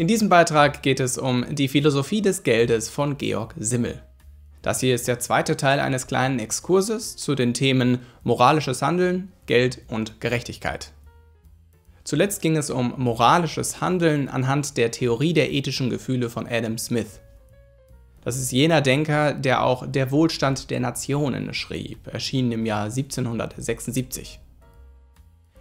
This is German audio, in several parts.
In diesem Beitrag geht es um die Philosophie des Geldes von Georg Simmel. Das hier ist der zweite Teil eines kleinen Exkurses zu den Themen moralisches Handeln, Geld und Gerechtigkeit. Zuletzt ging es um moralisches Handeln anhand der Theorie der ethischen Gefühle von Adam Smith. Das ist jener Denker, der auch Der Wohlstand der Nationen schrieb, erschienen im Jahr 1776.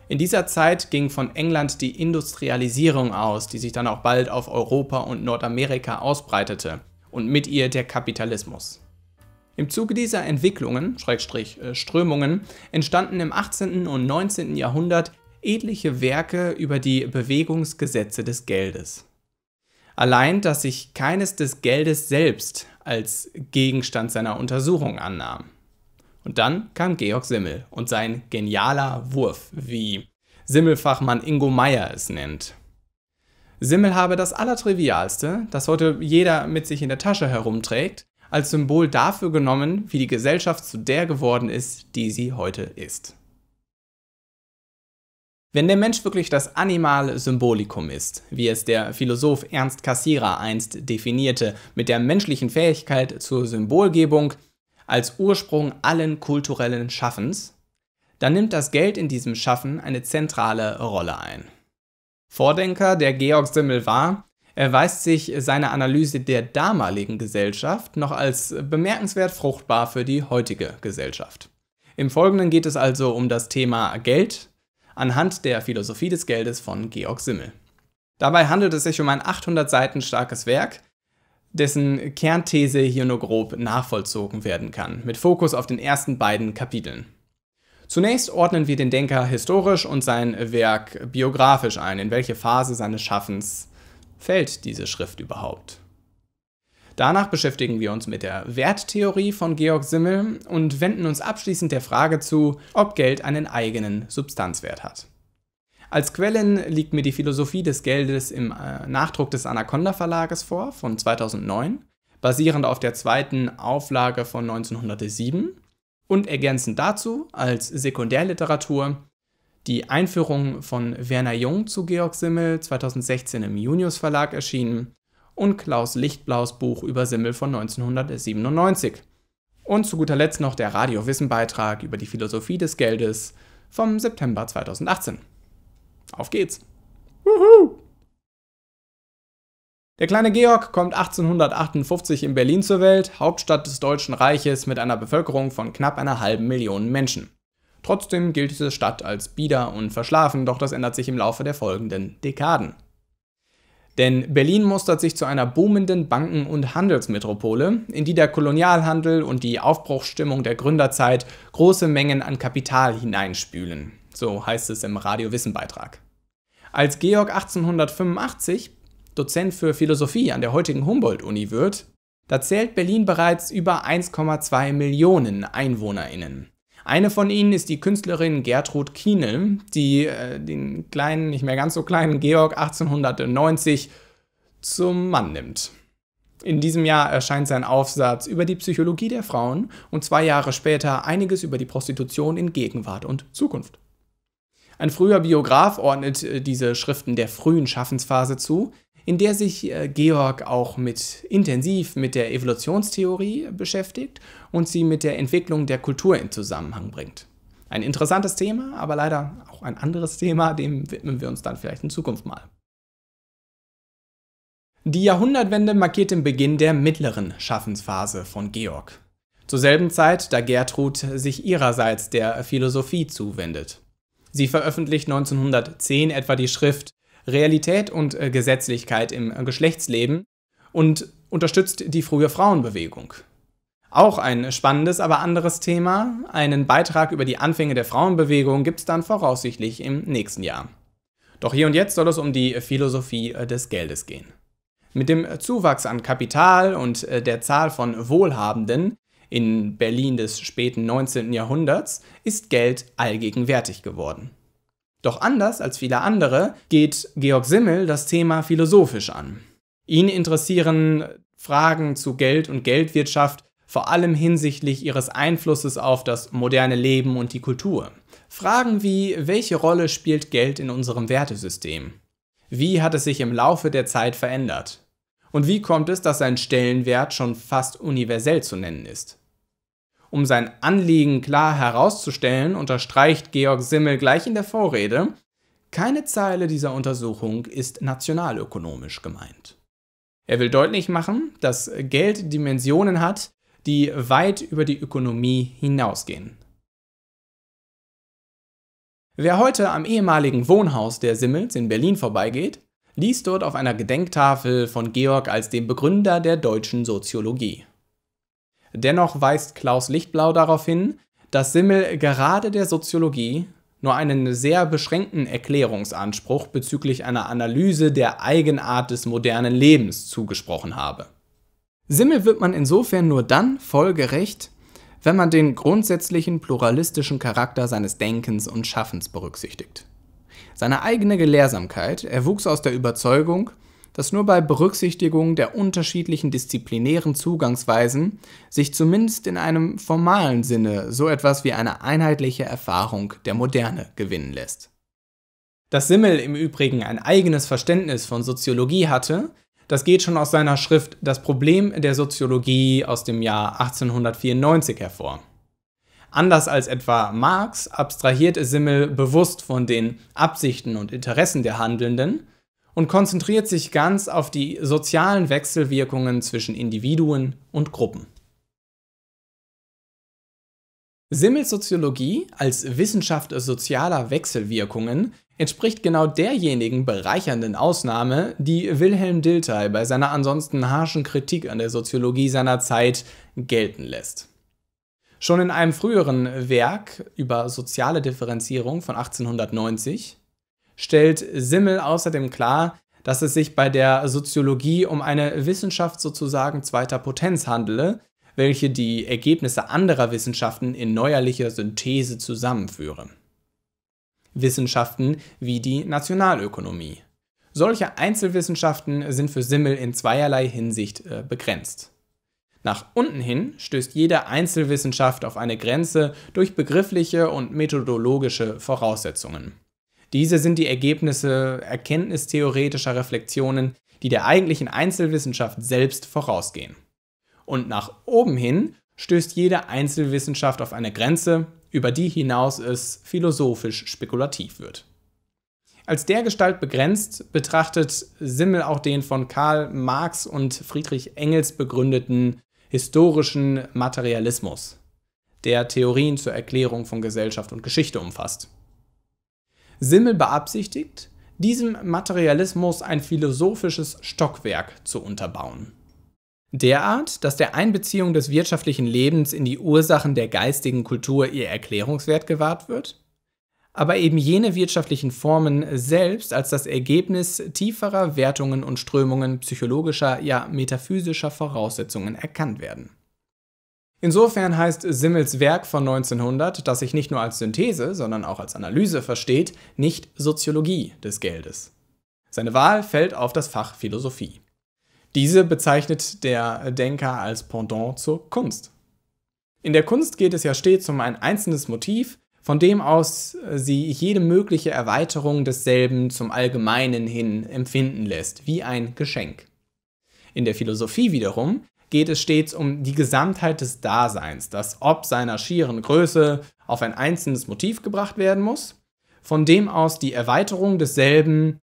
In dieser Zeit ging von England die Industrialisierung aus, die sich dann auch bald auf Europa und Nordamerika ausbreitete und mit ihr der Kapitalismus. Im Zuge dieser Entwicklungen, Schrägstrich äh, Strömungen, entstanden im 18. und 19. Jahrhundert etliche Werke über die Bewegungsgesetze des Geldes. Allein, dass sich keines des Geldes selbst als Gegenstand seiner Untersuchung annahm. Und dann kam Georg Simmel und sein genialer Wurf, wie Simmelfachmann Ingo Meyer es nennt. Simmel habe das Allertrivialste, das heute jeder mit sich in der Tasche herumträgt, als Symbol dafür genommen, wie die Gesellschaft zu der geworden ist, die sie heute ist. Wenn der Mensch wirklich das animale Symbolikum ist, wie es der Philosoph Ernst Cassirer einst definierte, mit der menschlichen Fähigkeit zur Symbolgebung, als Ursprung allen kulturellen Schaffens, dann nimmt das Geld in diesem Schaffen eine zentrale Rolle ein. Vordenker, der Georg Simmel war, erweist sich seine Analyse der damaligen Gesellschaft noch als bemerkenswert fruchtbar für die heutige Gesellschaft. Im Folgenden geht es also um das Thema Geld anhand der Philosophie des Geldes von Georg Simmel. Dabei handelt es sich um ein 800 Seiten starkes Werk, dessen Kernthese hier nur grob nachvollzogen werden kann, mit Fokus auf den ersten beiden Kapiteln. Zunächst ordnen wir den Denker historisch und sein Werk biografisch ein, in welche Phase seines Schaffens fällt diese Schrift überhaupt. Danach beschäftigen wir uns mit der Werttheorie von Georg Simmel und wenden uns abschließend der Frage zu, ob Geld einen eigenen Substanzwert hat. Als Quellen liegt mir die Philosophie des Geldes im äh, Nachdruck des Anaconda Verlages vor von 2009, basierend auf der zweiten Auflage von 1907 und ergänzend dazu als Sekundärliteratur die Einführung von Werner Jung zu Georg Simmel 2016 im Junius Verlag erschienen und Klaus Lichtblaus Buch über Simmel von 1997. Und zu guter Letzt noch der Radio-Wissen-Beitrag über die Philosophie des Geldes vom September 2018. Auf geht's. Wuhu! Der kleine Georg kommt 1858 in Berlin zur Welt, Hauptstadt des Deutschen Reiches mit einer Bevölkerung von knapp einer halben Million Menschen. Trotzdem gilt diese Stadt als bieder und verschlafen, doch das ändert sich im Laufe der folgenden Dekaden. Denn Berlin mustert sich zu einer boomenden Banken- und Handelsmetropole, in die der Kolonialhandel und die Aufbruchsstimmung der Gründerzeit große Mengen an Kapital hineinspülen. So heißt es im Radio-Wissen-Beitrag. Als Georg 1885 Dozent für Philosophie an der heutigen Humboldt-Uni wird, da zählt Berlin bereits über 1,2 Millionen EinwohnerInnen. Eine von ihnen ist die Künstlerin Gertrud Kienel, die äh, den kleinen, nicht mehr ganz so kleinen Georg 1890 zum Mann nimmt. In diesem Jahr erscheint sein Aufsatz über die Psychologie der Frauen und zwei Jahre später einiges über die Prostitution in Gegenwart und Zukunft. Ein früher Biograf ordnet äh, diese Schriften der frühen Schaffensphase zu, in der sich äh, Georg auch mit intensiv mit der Evolutionstheorie beschäftigt und sie mit der Entwicklung der Kultur in Zusammenhang bringt. Ein interessantes Thema, aber leider auch ein anderes Thema, dem widmen wir uns dann vielleicht in Zukunft mal. Die Jahrhundertwende markiert den Beginn der mittleren Schaffensphase von Georg. Zur selben Zeit, da Gertrud sich ihrerseits der Philosophie zuwendet. Sie veröffentlicht 1910 etwa die Schrift Realität und äh, Gesetzlichkeit im äh, Geschlechtsleben und unterstützt die frühe Frauenbewegung. Auch ein spannendes, aber anderes Thema. Einen Beitrag über die Anfänge der Frauenbewegung gibt es dann voraussichtlich im nächsten Jahr. Doch hier und jetzt soll es um die Philosophie äh, des Geldes gehen. Mit dem Zuwachs an Kapital und der Zahl von Wohlhabenden in Berlin des späten 19. Jahrhunderts ist Geld allgegenwärtig geworden. Doch anders als viele andere geht Georg Simmel das Thema philosophisch an. Ihn interessieren Fragen zu Geld und Geldwirtschaft vor allem hinsichtlich ihres Einflusses auf das moderne Leben und die Kultur. Fragen wie, welche Rolle spielt Geld in unserem Wertesystem? Wie hat es sich im Laufe der Zeit verändert? Und wie kommt es, dass sein Stellenwert schon fast universell zu nennen ist? Um sein Anliegen klar herauszustellen, unterstreicht Georg Simmel gleich in der Vorrede, keine Zeile dieser Untersuchung ist nationalökonomisch gemeint. Er will deutlich machen, dass Geld Dimensionen hat, die weit über die Ökonomie hinausgehen. Wer heute am ehemaligen Wohnhaus der Simmels in Berlin vorbeigeht, liest dort auf einer Gedenktafel von Georg als dem Begründer der deutschen Soziologie. Dennoch weist Klaus Lichtblau darauf hin, dass Simmel gerade der Soziologie nur einen sehr beschränkten Erklärungsanspruch bezüglich einer Analyse der Eigenart des modernen Lebens zugesprochen habe. Simmel wird man insofern nur dann folgerecht, wenn man den grundsätzlichen pluralistischen Charakter seines Denkens und Schaffens berücksichtigt. Seine eigene Gelehrsamkeit erwuchs aus der Überzeugung, dass nur bei Berücksichtigung der unterschiedlichen disziplinären Zugangsweisen sich zumindest in einem formalen Sinne so etwas wie eine einheitliche Erfahrung der Moderne gewinnen lässt. Dass Simmel im Übrigen ein eigenes Verständnis von Soziologie hatte, das geht schon aus seiner Schrift Das Problem der Soziologie aus dem Jahr 1894 hervor. Anders als etwa Marx abstrahierte Simmel bewusst von den Absichten und Interessen der Handelnden, und konzentriert sich ganz auf die sozialen Wechselwirkungen zwischen Individuen und Gruppen. Simmels Soziologie als Wissenschaft sozialer Wechselwirkungen entspricht genau derjenigen bereichernden Ausnahme, die Wilhelm Dilthey bei seiner ansonsten harschen Kritik an der Soziologie seiner Zeit gelten lässt. Schon in einem früheren Werk über soziale Differenzierung von 1890 stellt Simmel außerdem klar, dass es sich bei der Soziologie um eine Wissenschaft sozusagen zweiter Potenz handele, welche die Ergebnisse anderer Wissenschaften in neuerlicher Synthese zusammenführe. Wissenschaften wie die Nationalökonomie. Solche Einzelwissenschaften sind für Simmel in zweierlei Hinsicht äh, begrenzt. Nach unten hin stößt jede Einzelwissenschaft auf eine Grenze durch begriffliche und methodologische Voraussetzungen. Diese sind die Ergebnisse erkenntnistheoretischer Reflexionen, die der eigentlichen Einzelwissenschaft selbst vorausgehen. Und nach oben hin stößt jede Einzelwissenschaft auf eine Grenze, über die hinaus es philosophisch spekulativ wird. Als dergestalt begrenzt betrachtet Simmel auch den von Karl Marx und Friedrich Engels begründeten historischen Materialismus, der Theorien zur Erklärung von Gesellschaft und Geschichte umfasst. Simmel beabsichtigt, diesem Materialismus ein philosophisches Stockwerk zu unterbauen. Derart, dass der Einbeziehung des wirtschaftlichen Lebens in die Ursachen der geistigen Kultur ihr Erklärungswert gewahrt wird, aber eben jene wirtschaftlichen Formen selbst als das Ergebnis tieferer Wertungen und Strömungen psychologischer, ja metaphysischer Voraussetzungen erkannt werden. Insofern heißt Simmels Werk von 1900, das sich nicht nur als Synthese, sondern auch als Analyse versteht, nicht Soziologie des Geldes. Seine Wahl fällt auf das Fach Philosophie. Diese bezeichnet der Denker als Pendant zur Kunst. In der Kunst geht es ja stets um ein einzelnes Motiv, von dem aus sie jede mögliche Erweiterung desselben zum Allgemeinen hin empfinden lässt, wie ein Geschenk. In der Philosophie wiederum geht es stets um die Gesamtheit des Daseins, das ob seiner schieren Größe auf ein einzelnes Motiv gebracht werden muss, von dem aus die Erweiterung desselben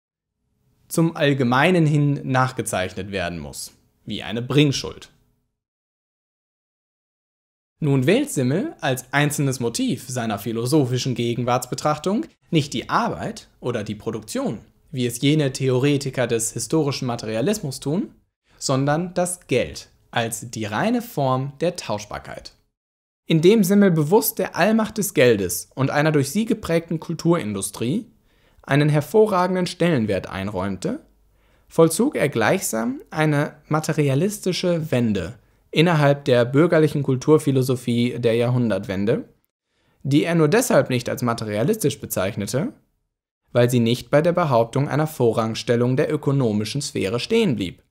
zum Allgemeinen hin nachgezeichnet werden muss, wie eine Bringschuld. Nun wählt Simmel als einzelnes Motiv seiner philosophischen Gegenwartsbetrachtung nicht die Arbeit oder die Produktion, wie es jene Theoretiker des historischen Materialismus tun, sondern das Geld, als die reine Form der Tauschbarkeit. Indem Simmel bewusst der Allmacht des Geldes und einer durch sie geprägten Kulturindustrie einen hervorragenden Stellenwert einräumte, vollzog er gleichsam eine materialistische Wende innerhalb der bürgerlichen Kulturphilosophie der Jahrhundertwende, die er nur deshalb nicht als materialistisch bezeichnete, weil sie nicht bei der Behauptung einer Vorrangstellung der ökonomischen Sphäre stehen blieb,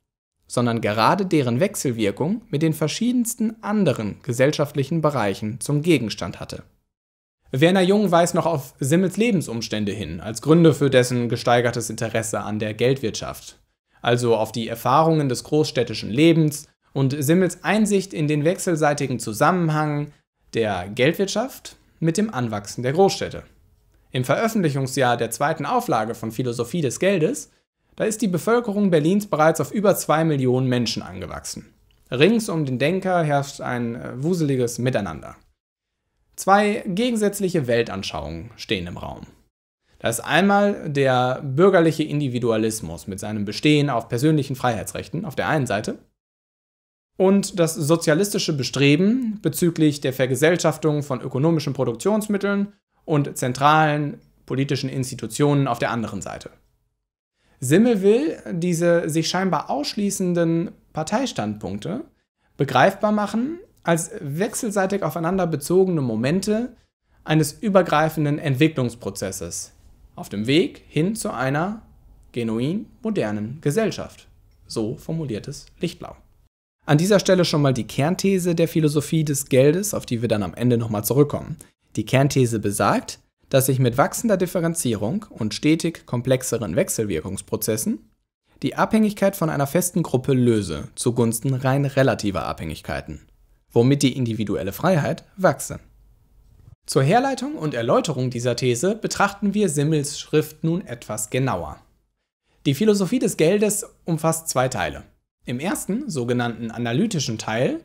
sondern gerade deren Wechselwirkung mit den verschiedensten anderen gesellschaftlichen Bereichen zum Gegenstand hatte. Werner Jung weist noch auf Simmels Lebensumstände hin, als Gründe für dessen gesteigertes Interesse an der Geldwirtschaft, also auf die Erfahrungen des großstädtischen Lebens und Simmels Einsicht in den wechselseitigen Zusammenhang der Geldwirtschaft mit dem Anwachsen der Großstädte. Im Veröffentlichungsjahr der zweiten Auflage von Philosophie des Geldes da ist die Bevölkerung Berlins bereits auf über zwei Millionen Menschen angewachsen. Rings um den Denker herrscht ein äh, wuseliges Miteinander. Zwei gegensätzliche Weltanschauungen stehen im Raum. Da ist einmal der bürgerliche Individualismus mit seinem Bestehen auf persönlichen Freiheitsrechten auf der einen Seite und das sozialistische Bestreben bezüglich der Vergesellschaftung von ökonomischen Produktionsmitteln und zentralen politischen Institutionen auf der anderen Seite. Simmel will diese sich scheinbar ausschließenden Parteistandpunkte begreifbar machen als wechselseitig aufeinander bezogene Momente eines übergreifenden Entwicklungsprozesses auf dem Weg hin zu einer genuin modernen Gesellschaft. So formuliert es Lichtblau. An dieser Stelle schon mal die Kernthese der Philosophie des Geldes, auf die wir dann am Ende nochmal zurückkommen. Die Kernthese besagt, dass sich mit wachsender Differenzierung und stetig komplexeren Wechselwirkungsprozessen die Abhängigkeit von einer festen Gruppe löse zugunsten rein relativer Abhängigkeiten, womit die individuelle Freiheit wachse. Zur Herleitung und Erläuterung dieser These betrachten wir Simmels Schrift nun etwas genauer. Die Philosophie des Geldes umfasst zwei Teile. Im ersten, sogenannten analytischen Teil,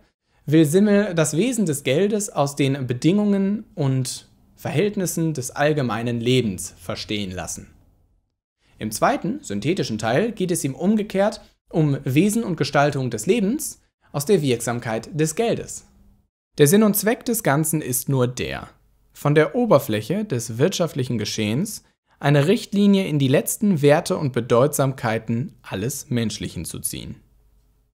will Simmel das Wesen des Geldes aus den Bedingungen und Verhältnissen des allgemeinen Lebens verstehen lassen. Im zweiten, synthetischen Teil geht es ihm umgekehrt um Wesen und Gestaltung des Lebens aus der Wirksamkeit des Geldes. Der Sinn und Zweck des Ganzen ist nur der, von der Oberfläche des wirtschaftlichen Geschehens eine Richtlinie in die letzten Werte und Bedeutsamkeiten alles Menschlichen zu ziehen.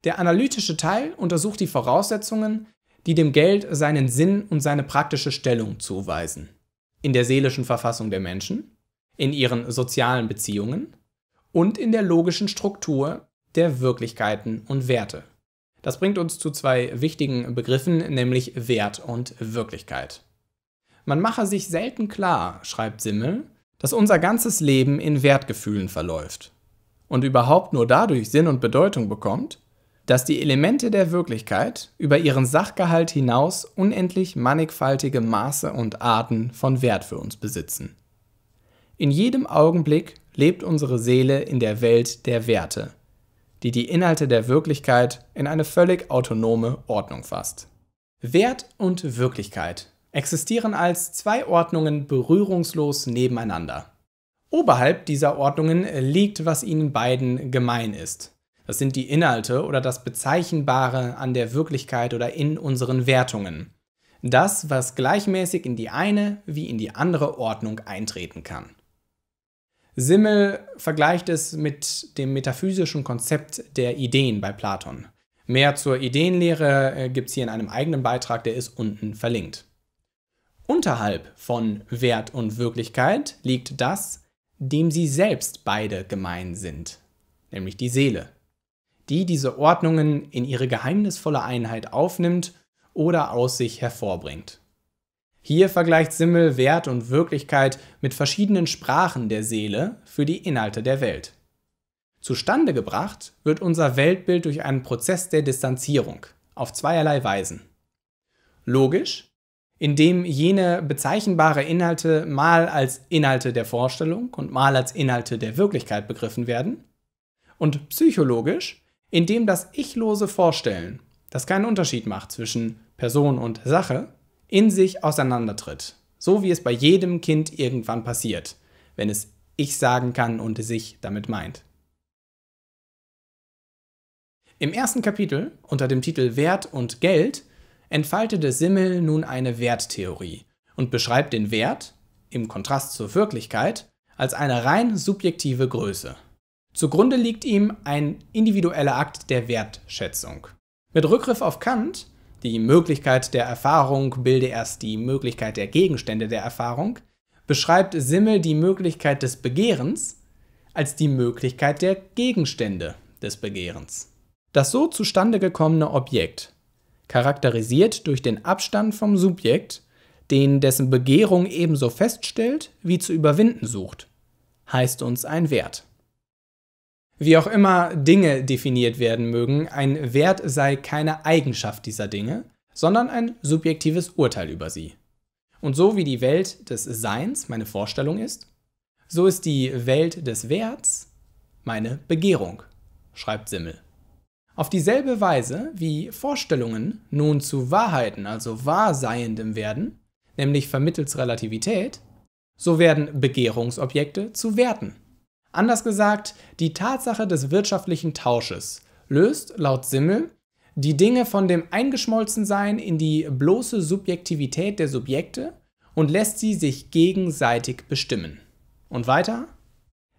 Der analytische Teil untersucht die Voraussetzungen, die dem Geld seinen Sinn und seine praktische Stellung zuweisen in der seelischen Verfassung der Menschen, in ihren sozialen Beziehungen und in der logischen Struktur der Wirklichkeiten und Werte. Das bringt uns zu zwei wichtigen Begriffen, nämlich Wert und Wirklichkeit. Man mache sich selten klar, schreibt Simmel, dass unser ganzes Leben in Wertgefühlen verläuft und überhaupt nur dadurch Sinn und Bedeutung bekommt, dass die Elemente der Wirklichkeit über ihren Sachgehalt hinaus unendlich mannigfaltige Maße und Arten von Wert für uns besitzen. In jedem Augenblick lebt unsere Seele in der Welt der Werte, die die Inhalte der Wirklichkeit in eine völlig autonome Ordnung fasst. Wert und Wirklichkeit existieren als zwei Ordnungen berührungslos nebeneinander. Oberhalb dieser Ordnungen liegt, was ihnen beiden gemein ist, das sind die Inhalte oder das Bezeichnbare an der Wirklichkeit oder in unseren Wertungen. Das, was gleichmäßig in die eine wie in die andere Ordnung eintreten kann. Simmel vergleicht es mit dem metaphysischen Konzept der Ideen bei Platon. Mehr zur Ideenlehre äh, gibt es hier in einem eigenen Beitrag, der ist unten verlinkt. Unterhalb von Wert und Wirklichkeit liegt das, dem sie selbst beide gemein sind, nämlich die Seele die diese Ordnungen in ihre geheimnisvolle Einheit aufnimmt oder aus sich hervorbringt. Hier vergleicht Simmel Wert und Wirklichkeit mit verschiedenen Sprachen der Seele für die Inhalte der Welt. Zustande gebracht wird unser Weltbild durch einen Prozess der Distanzierung auf zweierlei Weisen. Logisch, indem jene bezeichnbare Inhalte mal als Inhalte der Vorstellung und mal als Inhalte der Wirklichkeit begriffen werden, und psychologisch, indem das ichlose Vorstellen, das keinen Unterschied macht zwischen Person und Sache, in sich auseinandertritt. So wie es bei jedem Kind irgendwann passiert, wenn es ich sagen kann und sich damit meint. Im ersten Kapitel unter dem Titel Wert und Geld entfaltete Simmel nun eine Werttheorie und beschreibt den Wert, im Kontrast zur Wirklichkeit, als eine rein subjektive Größe. Zugrunde liegt ihm ein individueller Akt der Wertschätzung. Mit Rückgriff auf Kant, die Möglichkeit der Erfahrung bilde erst die Möglichkeit der Gegenstände der Erfahrung, beschreibt Simmel die Möglichkeit des Begehrens als die Möglichkeit der Gegenstände des Begehrens. Das so zustande gekommene Objekt, charakterisiert durch den Abstand vom Subjekt, den dessen Begehrung ebenso feststellt wie zu überwinden sucht, heißt uns ein Wert. Wie auch immer Dinge definiert werden mögen, ein Wert sei keine Eigenschaft dieser Dinge, sondern ein subjektives Urteil über sie. Und so wie die Welt des Seins meine Vorstellung ist, so ist die Welt des Werts meine Begehrung, schreibt Simmel. Auf dieselbe Weise, wie Vorstellungen nun zu Wahrheiten, also Wahrseiendem werden, nämlich vermittels Relativität, so werden Begehrungsobjekte zu Werten Anders gesagt, die Tatsache des wirtschaftlichen Tausches löst laut Simmel die Dinge von dem Eingeschmolzensein in die bloße Subjektivität der Subjekte und lässt sie sich gegenseitig bestimmen. Und weiter?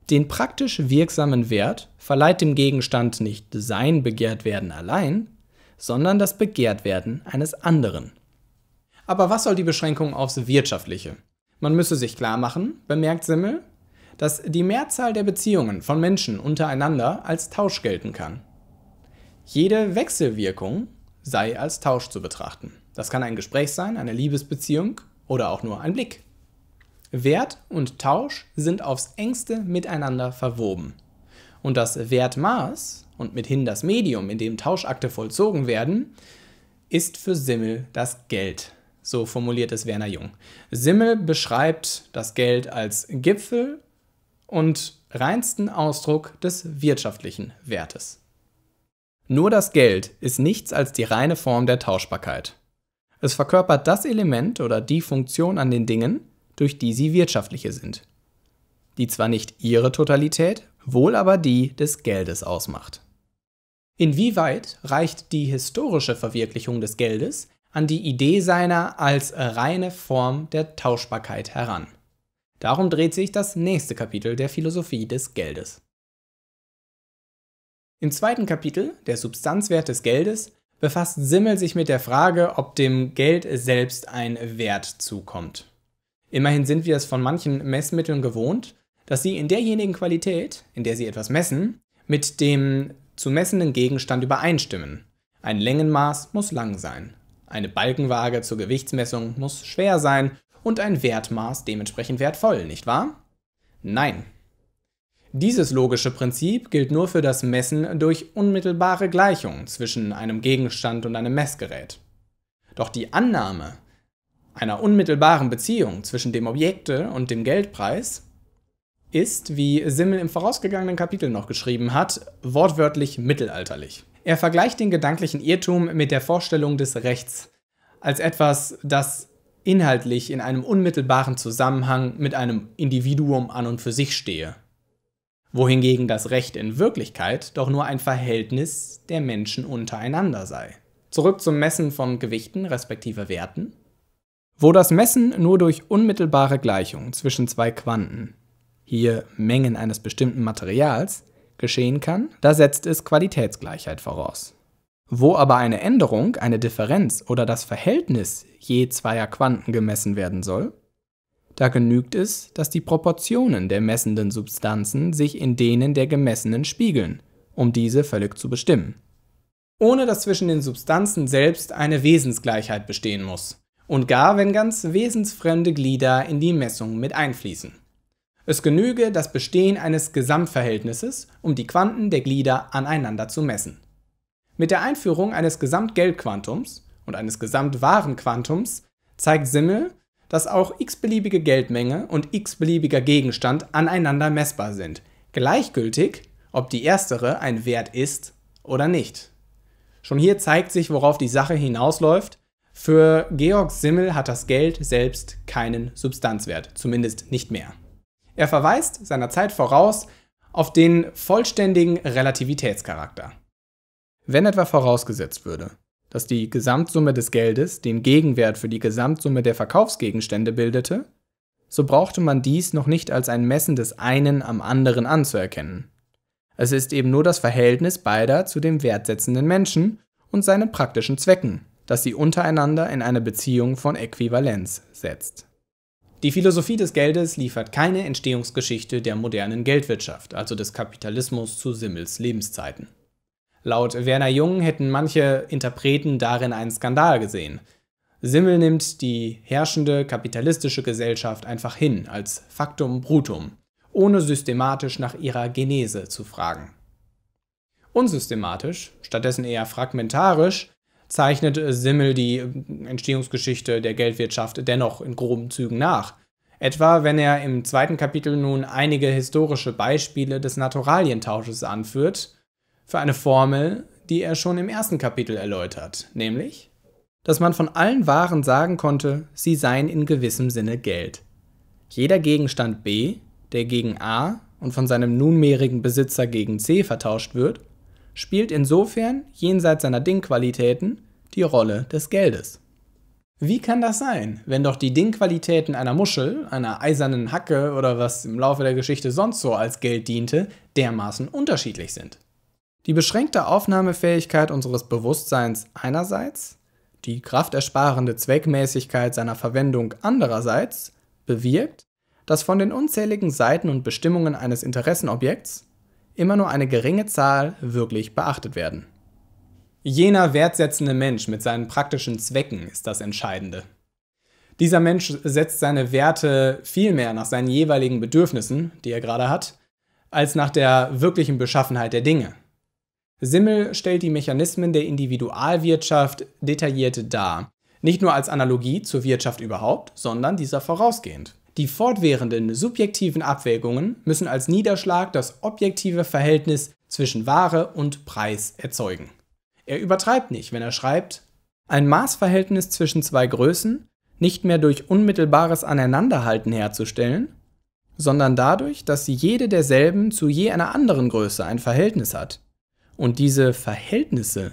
Den praktisch wirksamen Wert verleiht dem Gegenstand nicht sein Begehrtwerden allein, sondern das Begehrtwerden eines anderen. Aber was soll die Beschränkung aufs Wirtschaftliche? Man müsse sich klar machen, bemerkt Simmel, dass die Mehrzahl der Beziehungen von Menschen untereinander als Tausch gelten kann. Jede Wechselwirkung sei als Tausch zu betrachten. Das kann ein Gespräch sein, eine Liebesbeziehung oder auch nur ein Blick. Wert und Tausch sind aufs engste miteinander verwoben. Und das Wertmaß und mithin das Medium, in dem Tauschakte vollzogen werden, ist für Simmel das Geld. So formuliert es Werner Jung. Simmel beschreibt das Geld als Gipfel und reinsten Ausdruck des wirtschaftlichen Wertes. Nur das Geld ist nichts als die reine Form der Tauschbarkeit. Es verkörpert das Element oder die Funktion an den Dingen, durch die sie wirtschaftliche sind, die zwar nicht ihre Totalität, wohl aber die des Geldes ausmacht. Inwieweit reicht die historische Verwirklichung des Geldes an die Idee seiner als reine Form der Tauschbarkeit heran? Darum dreht sich das nächste Kapitel der Philosophie des Geldes. Im zweiten Kapitel, der Substanzwert des Geldes, befasst Simmel sich mit der Frage, ob dem Geld selbst ein Wert zukommt. Immerhin sind wir es von manchen Messmitteln gewohnt, dass sie in derjenigen Qualität, in der sie etwas messen, mit dem zu messenden Gegenstand übereinstimmen. Ein Längenmaß muss lang sein, eine Balkenwaage zur Gewichtsmessung muss schwer sein und ein Wertmaß dementsprechend wertvoll, nicht wahr? Nein. Dieses logische Prinzip gilt nur für das Messen durch unmittelbare Gleichung zwischen einem Gegenstand und einem Messgerät. Doch die Annahme einer unmittelbaren Beziehung zwischen dem Objekte und dem Geldpreis ist, wie Simmel im vorausgegangenen Kapitel noch geschrieben hat, wortwörtlich mittelalterlich. Er vergleicht den gedanklichen Irrtum mit der Vorstellung des Rechts als etwas, das inhaltlich in einem unmittelbaren Zusammenhang mit einem Individuum an und für sich stehe, wohingegen das Recht in Wirklichkeit doch nur ein Verhältnis der Menschen untereinander sei. Zurück zum Messen von Gewichten respektive Werten. Wo das Messen nur durch unmittelbare Gleichung zwischen zwei Quanten, hier Mengen eines bestimmten Materials, geschehen kann, da setzt es Qualitätsgleichheit voraus. Wo aber eine Änderung, eine Differenz oder das Verhältnis je zweier Quanten gemessen werden soll, da genügt es, dass die Proportionen der messenden Substanzen sich in denen der gemessenen spiegeln, um diese völlig zu bestimmen. Ohne dass zwischen den Substanzen selbst eine Wesensgleichheit bestehen muss und gar wenn ganz wesensfremde Glieder in die Messung mit einfließen. Es genüge das Bestehen eines Gesamtverhältnisses, um die Quanten der Glieder aneinander zu messen. Mit der Einführung eines Gesamtgeldquantums und eines Gesamtwarenquantums zeigt Simmel, dass auch x-beliebige Geldmenge und x-beliebiger Gegenstand aneinander messbar sind, gleichgültig, ob die erstere ein Wert ist oder nicht. Schon hier zeigt sich, worauf die Sache hinausläuft. Für Georg Simmel hat das Geld selbst keinen Substanzwert, zumindest nicht mehr. Er verweist seiner Zeit voraus auf den vollständigen Relativitätscharakter. Wenn etwa vorausgesetzt würde, dass die Gesamtsumme des Geldes den Gegenwert für die Gesamtsumme der Verkaufsgegenstände bildete, so brauchte man dies noch nicht als ein Messen des einen am anderen anzuerkennen. Es ist eben nur das Verhältnis beider zu dem wertsetzenden Menschen und seinen praktischen Zwecken, das sie untereinander in eine Beziehung von Äquivalenz setzt. Die Philosophie des Geldes liefert keine Entstehungsgeschichte der modernen Geldwirtschaft, also des Kapitalismus zu Simmels Lebenszeiten. Laut Werner Jung hätten manche Interpreten darin einen Skandal gesehen. Simmel nimmt die herrschende kapitalistische Gesellschaft einfach hin als Faktum Brutum, ohne systematisch nach ihrer Genese zu fragen. Unsystematisch, stattdessen eher fragmentarisch, zeichnet Simmel die Entstehungsgeschichte der Geldwirtschaft dennoch in groben Zügen nach. Etwa wenn er im zweiten Kapitel nun einige historische Beispiele des Naturalientausches anführt, für eine Formel, die er schon im ersten Kapitel erläutert, nämlich, dass man von allen Waren sagen konnte, sie seien in gewissem Sinne Geld. Jeder Gegenstand B, der gegen A und von seinem nunmehrigen Besitzer gegen C vertauscht wird, spielt insofern jenseits seiner Dingqualitäten die Rolle des Geldes. Wie kann das sein, wenn doch die Dingqualitäten einer Muschel, einer eisernen Hacke oder was im Laufe der Geschichte sonst so als Geld diente, dermaßen unterschiedlich sind? die beschränkte Aufnahmefähigkeit unseres Bewusstseins einerseits, die kraftersparende Zweckmäßigkeit seiner Verwendung andererseits bewirkt, dass von den unzähligen Seiten und Bestimmungen eines Interessenobjekts immer nur eine geringe Zahl wirklich beachtet werden. Jener wertsetzende Mensch mit seinen praktischen Zwecken ist das Entscheidende. Dieser Mensch setzt seine Werte viel mehr nach seinen jeweiligen Bedürfnissen, die er gerade hat, als nach der wirklichen Beschaffenheit der Dinge. Simmel stellt die Mechanismen der Individualwirtschaft detailliert dar, nicht nur als Analogie zur Wirtschaft überhaupt, sondern dieser vorausgehend. Die fortwährenden subjektiven Abwägungen müssen als Niederschlag das objektive Verhältnis zwischen Ware und Preis erzeugen. Er übertreibt nicht, wenn er schreibt, ein Maßverhältnis zwischen zwei Größen nicht mehr durch unmittelbares Aneinanderhalten herzustellen, sondern dadurch, dass jede derselben zu je einer anderen Größe ein Verhältnis hat, und diese Verhältnisse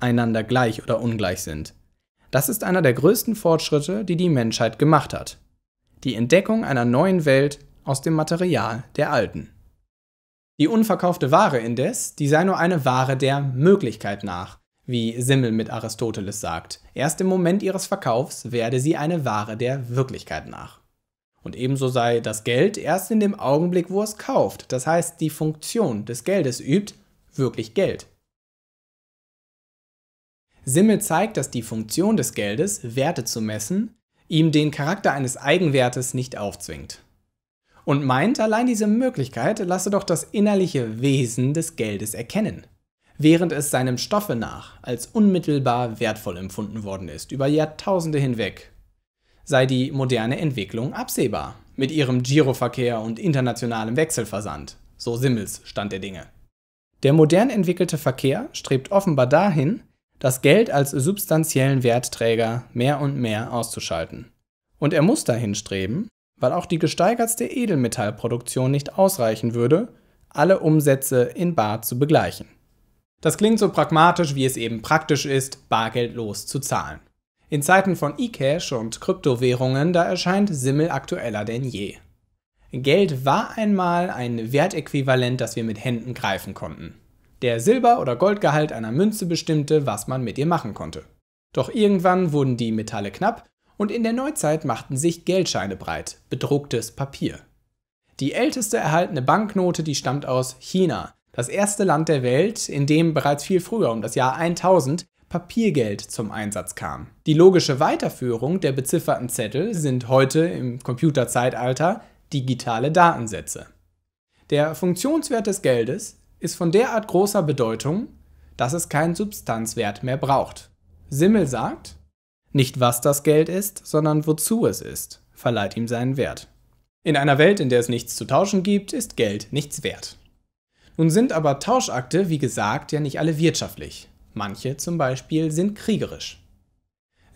einander gleich oder ungleich sind. Das ist einer der größten Fortschritte, die die Menschheit gemacht hat. Die Entdeckung einer neuen Welt aus dem Material der alten. Die unverkaufte Ware indes, die sei nur eine Ware der Möglichkeit nach, wie Simmel mit Aristoteles sagt. Erst im Moment ihres Verkaufs werde sie eine Ware der Wirklichkeit nach. Und ebenso sei das Geld erst in dem Augenblick, wo es kauft, das heißt die Funktion des Geldes übt, wirklich Geld. Simmel zeigt, dass die Funktion des Geldes, Werte zu messen, ihm den Charakter eines Eigenwertes nicht aufzwingt. Und meint, allein diese Möglichkeit lasse doch das innerliche Wesen des Geldes erkennen, während es seinem Stoffe nach als unmittelbar wertvoll empfunden worden ist, über Jahrtausende hinweg, sei die moderne Entwicklung absehbar, mit ihrem Giroverkehr und internationalem Wechselversand, so Simmels Stand der Dinge. Der modern entwickelte Verkehr strebt offenbar dahin, das Geld als substanziellen Wertträger mehr und mehr auszuschalten. Und er muss dahin streben, weil auch die gesteigertste Edelmetallproduktion nicht ausreichen würde, alle Umsätze in Bar zu begleichen. Das klingt so pragmatisch, wie es eben praktisch ist, bargeldlos zu zahlen. In Zeiten von E-Cash und Kryptowährungen, da erscheint Simmel aktueller denn je. Geld war einmal ein Wertäquivalent, das wir mit Händen greifen konnten. Der Silber- oder Goldgehalt einer Münze bestimmte, was man mit ihr machen konnte. Doch irgendwann wurden die Metalle knapp und in der Neuzeit machten sich Geldscheine breit, bedrucktes Papier. Die älteste erhaltene Banknote, die stammt aus China, das erste Land der Welt, in dem bereits viel früher, um das Jahr 1000, Papiergeld zum Einsatz kam. Die logische Weiterführung der bezifferten Zettel sind heute im Computerzeitalter digitale Datensätze. Der Funktionswert des Geldes ist von derart großer Bedeutung, dass es keinen Substanzwert mehr braucht. Simmel sagt, nicht was das Geld ist, sondern wozu es ist, verleiht ihm seinen Wert. In einer Welt, in der es nichts zu tauschen gibt, ist Geld nichts wert. Nun sind aber Tauschakte, wie gesagt, ja nicht alle wirtschaftlich. Manche zum Beispiel sind kriegerisch.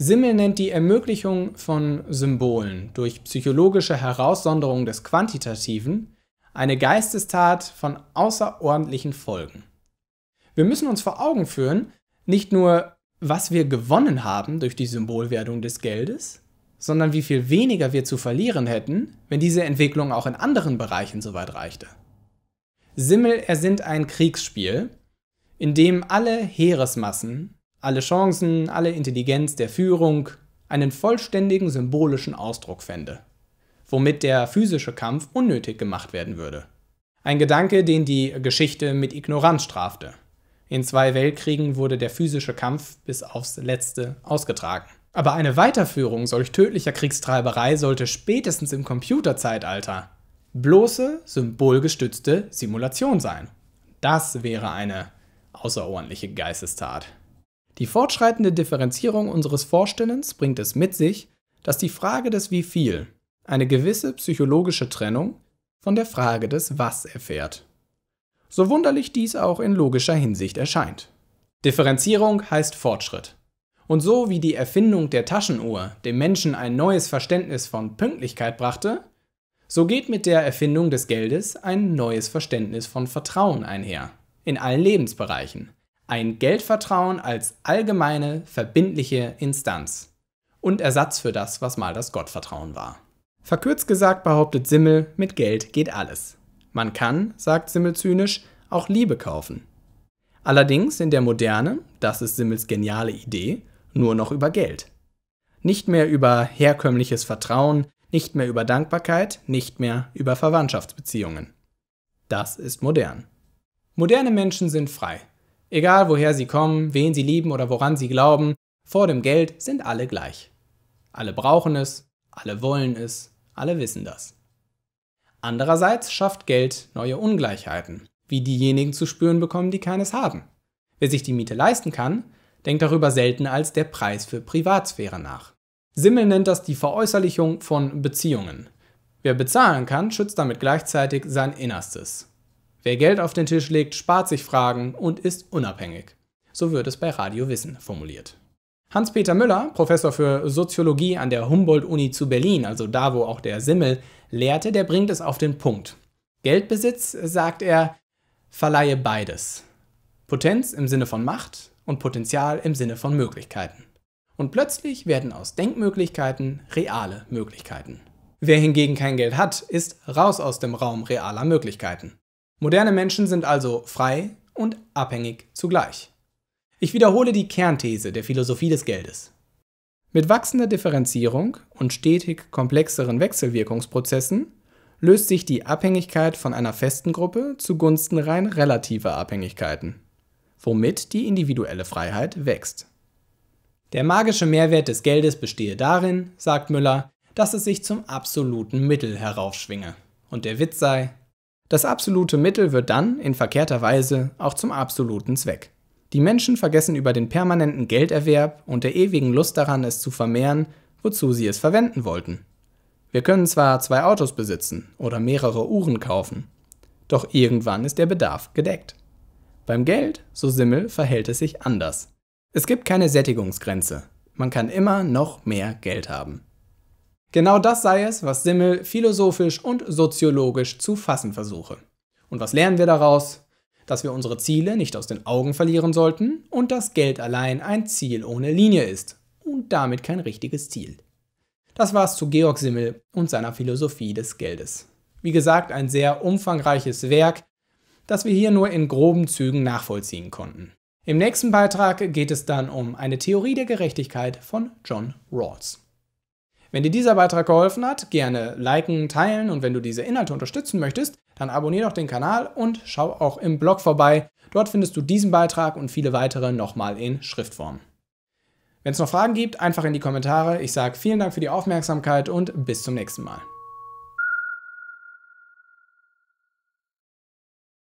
Simmel nennt die Ermöglichung von Symbolen durch psychologische Heraussonderung des Quantitativen eine Geistestat von außerordentlichen Folgen. Wir müssen uns vor Augen führen, nicht nur, was wir gewonnen haben durch die Symbolwertung des Geldes, sondern wie viel weniger wir zu verlieren hätten, wenn diese Entwicklung auch in anderen Bereichen so weit reichte. Simmel ersinnt ein Kriegsspiel, in dem alle Heeresmassen alle Chancen, alle Intelligenz der Führung einen vollständigen symbolischen Ausdruck fände, womit der physische Kampf unnötig gemacht werden würde. Ein Gedanke, den die Geschichte mit Ignoranz strafte. In zwei Weltkriegen wurde der physische Kampf bis aufs Letzte ausgetragen. Aber eine Weiterführung solch tödlicher Kriegstreiberei sollte spätestens im Computerzeitalter bloße, symbolgestützte Simulation sein. Das wäre eine außerordentliche Geistestat. Die fortschreitende Differenzierung unseres Vorstellens bringt es mit sich, dass die Frage des Wie viel eine gewisse psychologische Trennung von der Frage des Was erfährt. So wunderlich dies auch in logischer Hinsicht erscheint. Differenzierung heißt Fortschritt. Und so wie die Erfindung der Taschenuhr dem Menschen ein neues Verständnis von Pünktlichkeit brachte, so geht mit der Erfindung des Geldes ein neues Verständnis von Vertrauen einher, in allen Lebensbereichen, ein Geldvertrauen als allgemeine, verbindliche Instanz und Ersatz für das, was mal das Gottvertrauen war. Verkürzt gesagt behauptet Simmel, mit Geld geht alles. Man kann, sagt Simmel zynisch, auch Liebe kaufen. Allerdings in der Moderne, das ist Simmels geniale Idee, nur noch über Geld. Nicht mehr über herkömmliches Vertrauen, nicht mehr über Dankbarkeit, nicht mehr über Verwandtschaftsbeziehungen. Das ist modern. Moderne Menschen sind frei, Egal woher sie kommen, wen sie lieben oder woran sie glauben, vor dem Geld sind alle gleich. Alle brauchen es, alle wollen es, alle wissen das. Andererseits schafft Geld neue Ungleichheiten, wie diejenigen zu spüren bekommen, die keines haben. Wer sich die Miete leisten kann, denkt darüber selten als der Preis für Privatsphäre nach. Simmel nennt das die Veräußerlichung von Beziehungen. Wer bezahlen kann, schützt damit gleichzeitig sein Innerstes. Wer Geld auf den Tisch legt, spart sich Fragen und ist unabhängig. So wird es bei Radio Wissen formuliert. Hans-Peter Müller, Professor für Soziologie an der Humboldt-Uni zu Berlin, also da, wo auch der Simmel lehrte, der bringt es auf den Punkt. Geldbesitz, sagt er, verleihe beides. Potenz im Sinne von Macht und Potenzial im Sinne von Möglichkeiten. Und plötzlich werden aus Denkmöglichkeiten reale Möglichkeiten. Wer hingegen kein Geld hat, ist raus aus dem Raum realer Möglichkeiten. Moderne Menschen sind also frei und abhängig zugleich. Ich wiederhole die Kernthese der Philosophie des Geldes. Mit wachsender Differenzierung und stetig komplexeren Wechselwirkungsprozessen löst sich die Abhängigkeit von einer festen Gruppe zugunsten rein relativer Abhängigkeiten, womit die individuelle Freiheit wächst. Der magische Mehrwert des Geldes bestehe darin, sagt Müller, dass es sich zum absoluten Mittel heraufschwinge. Und der Witz sei, das absolute Mittel wird dann, in verkehrter Weise, auch zum absoluten Zweck. Die Menschen vergessen über den permanenten Gelderwerb und der ewigen Lust daran, es zu vermehren, wozu sie es verwenden wollten. Wir können zwar zwei Autos besitzen oder mehrere Uhren kaufen, doch irgendwann ist der Bedarf gedeckt. Beim Geld, so Simmel, verhält es sich anders. Es gibt keine Sättigungsgrenze. Man kann immer noch mehr Geld haben. Genau das sei es, was Simmel philosophisch und soziologisch zu fassen versuche. Und was lernen wir daraus? Dass wir unsere Ziele nicht aus den Augen verlieren sollten und dass Geld allein ein Ziel ohne Linie ist und damit kein richtiges Ziel. Das war's zu Georg Simmel und seiner Philosophie des Geldes. Wie gesagt, ein sehr umfangreiches Werk, das wir hier nur in groben Zügen nachvollziehen konnten. Im nächsten Beitrag geht es dann um eine Theorie der Gerechtigkeit von John Rawls. Wenn dir dieser Beitrag geholfen hat, gerne liken, teilen und wenn du diese Inhalte unterstützen möchtest, dann abonniere doch den Kanal und schau auch im Blog vorbei. Dort findest du diesen Beitrag und viele weitere nochmal in Schriftform. Wenn es noch Fragen gibt, einfach in die Kommentare. Ich sage vielen Dank für die Aufmerksamkeit und bis zum nächsten Mal.